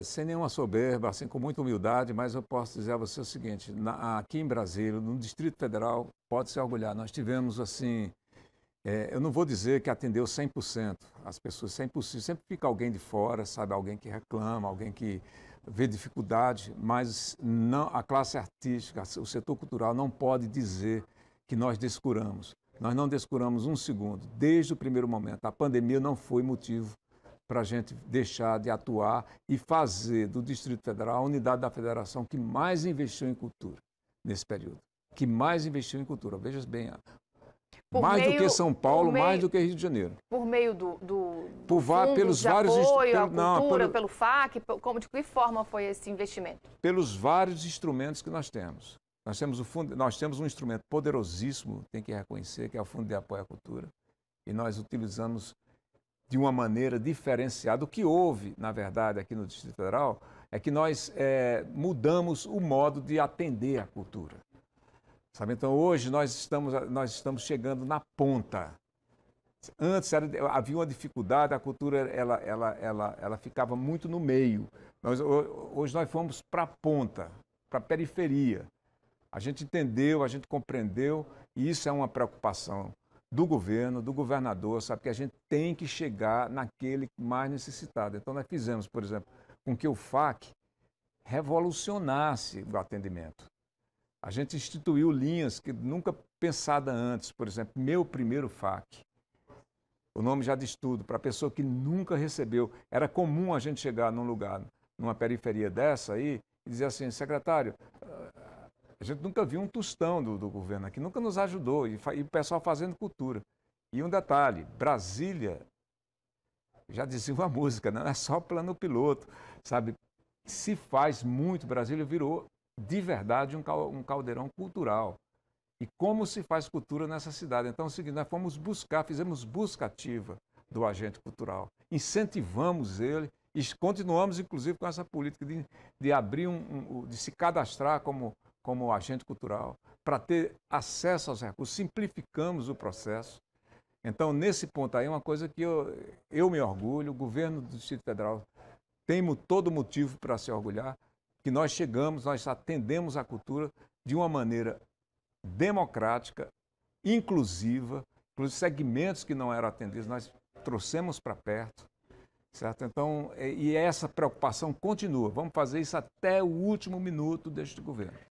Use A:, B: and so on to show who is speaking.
A: Sem nenhuma soberba, assim com muita humildade, mas eu posso dizer a você o seguinte: na, aqui em Brasília, no Distrito Federal, pode se orgulhar. Nós tivemos assim, é, eu não vou dizer que atendeu 100%. As pessoas, 100%, sempre fica alguém de fora, sabe, alguém que reclama, alguém que vê dificuldade, mas não a classe artística, o setor cultural não pode dizer que nós descuramos. Nós não descuramos um segundo, desde o primeiro momento. A pandemia não foi motivo para a gente deixar de atuar e fazer do Distrito Federal a unidade da federação que mais investiu em cultura nesse período. Que mais investiu em cultura. Veja bem, por mais meio, do que São Paulo, meio, mais do que Rio de Janeiro. Por meio do, do,
B: do por, pelos de vários apoio pelo, não, cultura, pelo, pelo
A: FAC, como, de que forma foi esse investimento? Pelos vários instrumentos que nós temos. Nós temos, o fundo, nós temos um instrumento poderosíssimo, tem que reconhecer, que é o Fundo de Apoio à Cultura. E nós utilizamos de uma maneira diferenciada. O que houve, na verdade, aqui no Distrito Federal é que nós é, mudamos o modo de atender a cultura. Sabe? Então, hoje nós estamos, nós estamos chegando na ponta. Antes era, havia uma dificuldade, a cultura ela, ela, ela, ela ficava muito no meio. Nós, hoje nós fomos para a ponta, para a periferia. A gente entendeu, a gente compreendeu, e isso é uma preocupação do governo, do governador, sabe que a gente tem que chegar naquele mais necessitado. Então, nós fizemos, por exemplo, com que o FAC revolucionasse o atendimento. A gente instituiu linhas que nunca pensada antes, por exemplo, meu primeiro FAC. O nome já diz tudo, para a pessoa que nunca recebeu. Era comum a gente chegar num lugar, numa periferia dessa aí, e dizer assim, secretário, a gente nunca viu um tostão do, do governo aqui, nunca nos ajudou, e, e, o pessoal fazendo cultura. E um detalhe, Brasília, já dizia uma música, não é só plano piloto, sabe? Se faz muito, Brasília virou de verdade um caldeirão cultural. E como se faz cultura nessa cidade? Então, é o seguinte, nós fomos buscar, fizemos busca ativa do agente cultural, incentivamos ele e continuamos, inclusive, com essa política de, de abrir um, um, de se cadastrar como como agente cultural, para ter acesso aos recursos, simplificamos o processo. Então, nesse ponto aí, é uma coisa que eu, eu me orgulho, o governo do Distrito Federal tem todo motivo para se orgulhar, que nós chegamos, nós atendemos a cultura de uma maneira democrática, inclusiva, os segmentos que não eram atendidos, nós trouxemos para perto, certo? Então, é, e essa preocupação continua. Vamos fazer isso até o último minuto deste governo.